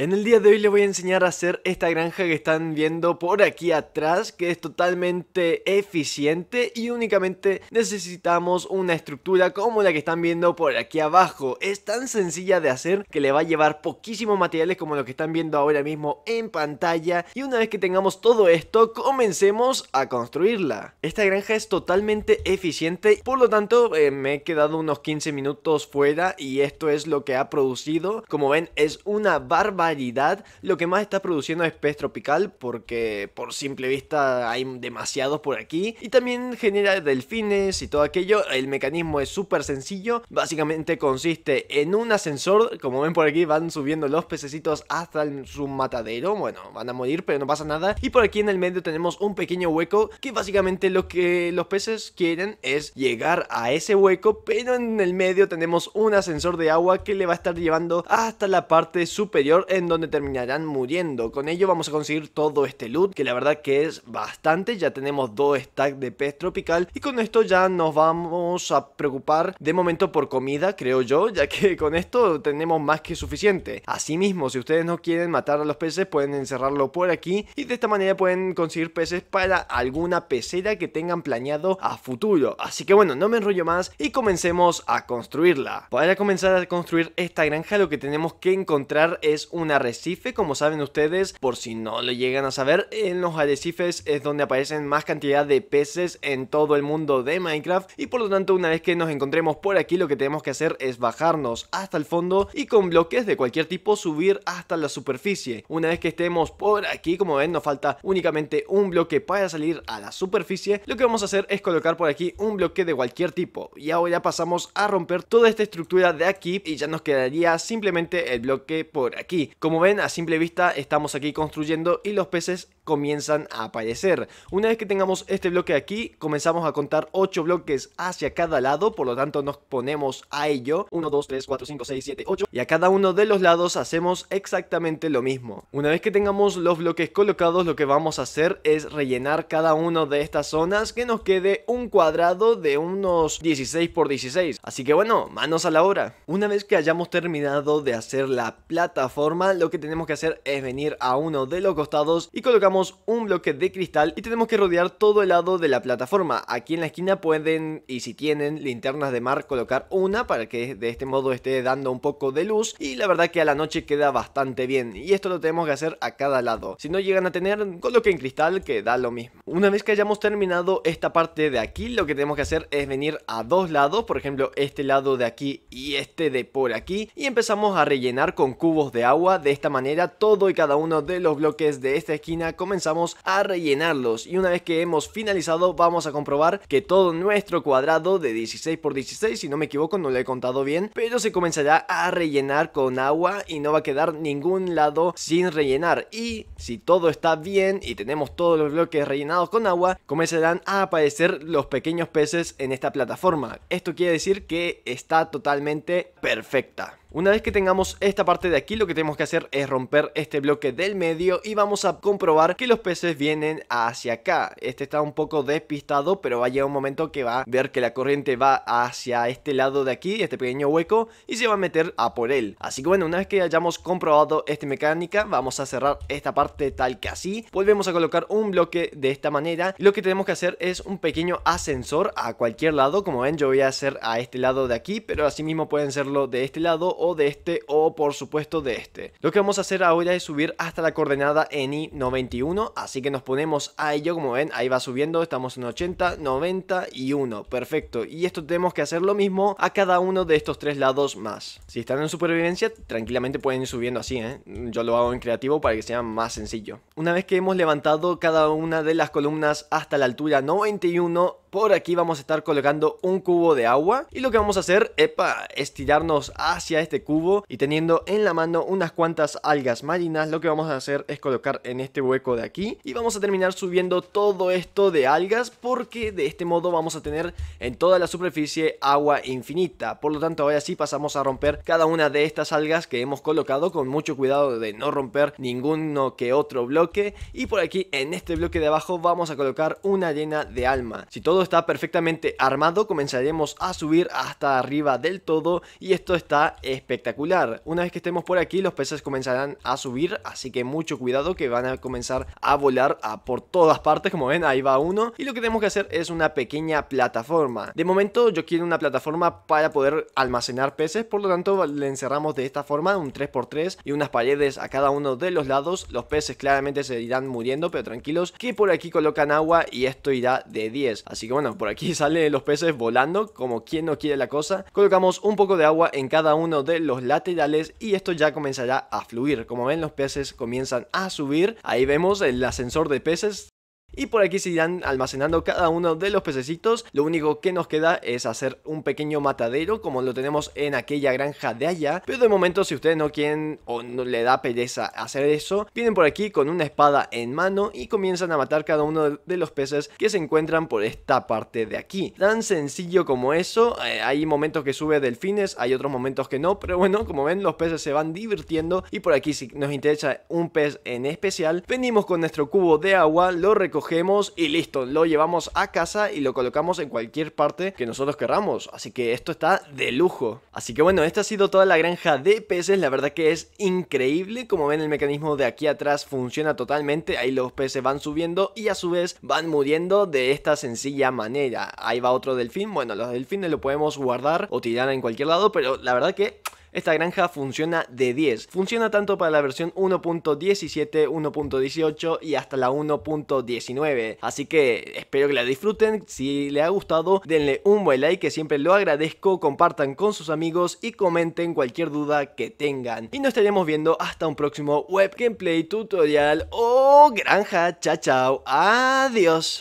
En el día de hoy les voy a enseñar a hacer esta granja que están viendo por aquí atrás que es totalmente eficiente y únicamente necesitamos una estructura como la que están viendo por aquí abajo. Es tan sencilla de hacer que le va a llevar poquísimos materiales como lo que están viendo ahora mismo en pantalla y una vez que tengamos todo esto comencemos a construirla. Esta granja es totalmente eficiente por lo tanto eh, me he quedado unos 15 minutos fuera y esto es lo que ha producido. Como ven es una barbaridad lo que más está produciendo es pez tropical porque por simple vista hay demasiados por aquí. Y también genera delfines y todo aquello. El mecanismo es súper sencillo. Básicamente consiste en un ascensor. Como ven por aquí van subiendo los pececitos hasta su matadero. Bueno, van a morir pero no pasa nada. Y por aquí en el medio tenemos un pequeño hueco que básicamente lo que los peces quieren es llegar a ese hueco. Pero en el medio tenemos un ascensor de agua que le va a estar llevando hasta la parte superior donde terminarán muriendo. Con ello vamos a conseguir todo este loot, que la verdad que es bastante. Ya tenemos dos stacks de pez tropical y con esto ya nos vamos a preocupar de momento por comida, creo yo, ya que con esto tenemos más que suficiente. Asimismo, si ustedes no quieren matar a los peces, pueden encerrarlo por aquí y de esta manera pueden conseguir peces para alguna pecera que tengan planeado a futuro. Así que bueno, no me enrollo más y comencemos a construirla. Para comenzar a construir esta granja lo que tenemos que encontrar es un un arrecife, como saben ustedes, por si no lo llegan a saber, en los arrecifes es donde aparecen más cantidad de peces en todo el mundo de Minecraft y por lo tanto una vez que nos encontremos por aquí lo que tenemos que hacer es bajarnos hasta el fondo y con bloques de cualquier tipo subir hasta la superficie. Una vez que estemos por aquí, como ven, nos falta únicamente un bloque para salir a la superficie, lo que vamos a hacer es colocar por aquí un bloque de cualquier tipo y ahora pasamos a romper toda esta estructura de aquí y ya nos quedaría simplemente el bloque por aquí como ven, a simple vista estamos aquí construyendo y los peces comienzan a aparecer. Una vez que tengamos este bloque aquí, comenzamos a contar 8 bloques hacia cada lado, por lo tanto nos ponemos a ello. 1, 2, 3, 4, 5, 6, 7, 8. Y a cada uno de los lados hacemos exactamente lo mismo. Una vez que tengamos los bloques colocados, lo que vamos a hacer es rellenar cada uno de estas zonas que nos quede un cuadrado de unos 16 por 16. Así que bueno, manos a la obra. Una vez que hayamos terminado de hacer la plataforma, lo que tenemos que hacer es venir a uno de los costados y colocamos un bloque de cristal y tenemos que rodear todo el lado de la plataforma. Aquí en la esquina pueden, y si tienen linternas de mar, colocar una para que de este modo esté dando un poco de luz y la verdad que a la noche queda bastante bien y esto lo tenemos que hacer a cada lado. Si no llegan a tener, coloquen cristal que da lo mismo. Una vez que hayamos terminado esta parte de aquí, lo que tenemos que hacer es venir a dos lados, por ejemplo este lado de aquí y este de por aquí y empezamos a rellenar con cubos de agua de esta manera todo y cada uno de los bloques de esta esquina comenzamos a rellenarlos y una vez que hemos finalizado vamos a comprobar que todo nuestro cuadrado de 16 por 16, si no me equivoco no lo he contado bien, pero se comenzará a rellenar con agua y no va a quedar ningún lado sin rellenar y si todo está bien y tenemos todos los bloques rellenados con agua, comenzarán a aparecer los pequeños peces en esta plataforma. Esto quiere decir que está totalmente perfecta. Una vez que tengamos esta parte de aquí lo que tenemos que hacer es romper este bloque del medio y vamos a comprobar que los peces vienen hacia acá. Este está un poco despistado pero va a llegar un momento que va a ver que la corriente va hacia este lado de aquí, este pequeño hueco y se va a meter a por él. Así que bueno, una vez que hayamos comprobado esta mecánica vamos a cerrar esta parte tal que así. Volvemos a colocar un bloque de esta manera. Lo que tenemos que hacer es un pequeño ascensor a cualquier lado. Como ven yo voy a hacer a este lado de aquí pero mismo pueden serlo de este lado o de este o por supuesto de este. Lo que vamos a hacer ahora es subir hasta la coordenada en y 91, así que nos ponemos a ello, como ven, ahí va subiendo, estamos en 80, 90 y 1, perfecto. Y esto tenemos que hacer lo mismo a cada uno de estos tres lados más. Si están en supervivencia, tranquilamente pueden ir subiendo así, ¿eh? Yo lo hago en creativo para que sea más sencillo. Una vez que hemos levantado cada una de las columnas hasta la altura 91, por aquí vamos a estar colocando un cubo de agua y lo que vamos a hacer, epa, es estirarnos hacia este este cubo y teniendo en la mano unas cuantas algas marinas lo que vamos a hacer es colocar en este hueco de aquí y vamos a terminar subiendo todo esto de algas porque de este modo vamos a tener en toda la superficie agua infinita por lo tanto ahora sí pasamos a romper cada una de estas algas que hemos colocado con mucho cuidado de no romper ninguno que otro bloque y por aquí en este bloque de abajo vamos a colocar una llena de alma si todo está perfectamente armado comenzaremos a subir hasta arriba del todo y esto está espectacular. Una vez que estemos por aquí, los peces comenzarán a subir, así que mucho cuidado que van a comenzar a volar a por todas partes. Como ven, ahí va uno. Y lo que tenemos que hacer es una pequeña plataforma. De momento, yo quiero una plataforma para poder almacenar peces, por lo tanto, le encerramos de esta forma, un 3x3 y unas paredes a cada uno de los lados. Los peces claramente se irán muriendo, pero tranquilos, que por aquí colocan agua y esto irá de 10. Así que bueno, por aquí salen los peces volando, como quien no quiere la cosa. Colocamos un poco de agua en cada uno de los laterales y esto ya comenzará a fluir. Como ven, los peces comienzan a subir. Ahí vemos el ascensor de peces y por aquí se irán almacenando cada uno de los pececitos. Lo único que nos queda es hacer un pequeño matadero como lo tenemos en aquella granja de allá. Pero de momento si ustedes no quieren o no le da pereza hacer eso, vienen por aquí con una espada en mano y comienzan a matar cada uno de los peces que se encuentran por esta parte de aquí. Tan sencillo como eso. Eh, hay momentos que sube delfines, hay otros momentos que no. Pero bueno, como ven los peces se van divirtiendo y por aquí si nos interesa un pez en especial, venimos con nuestro cubo de agua, lo recogemos Cogemos y listo, lo llevamos a casa y lo colocamos en cualquier parte que nosotros querramos. Así que esto está de lujo. Así que bueno, esta ha sido toda la granja de peces, la verdad que es increíble. Como ven el mecanismo de aquí atrás funciona totalmente, ahí los peces van subiendo y a su vez van muriendo de esta sencilla manera. Ahí va otro delfín, bueno, los delfines lo podemos guardar o tirar en cualquier lado, pero la verdad que esta granja funciona de 10. Funciona tanto para la versión 1.17, 1.18 y hasta la 1.19. Así que espero que la disfruten. Si les ha gustado, denle un buen like que siempre lo agradezco. Compartan con sus amigos y comenten cualquier duda que tengan. Y nos estaremos viendo hasta un próximo web gameplay tutorial o granja. Chao, chao. Adiós.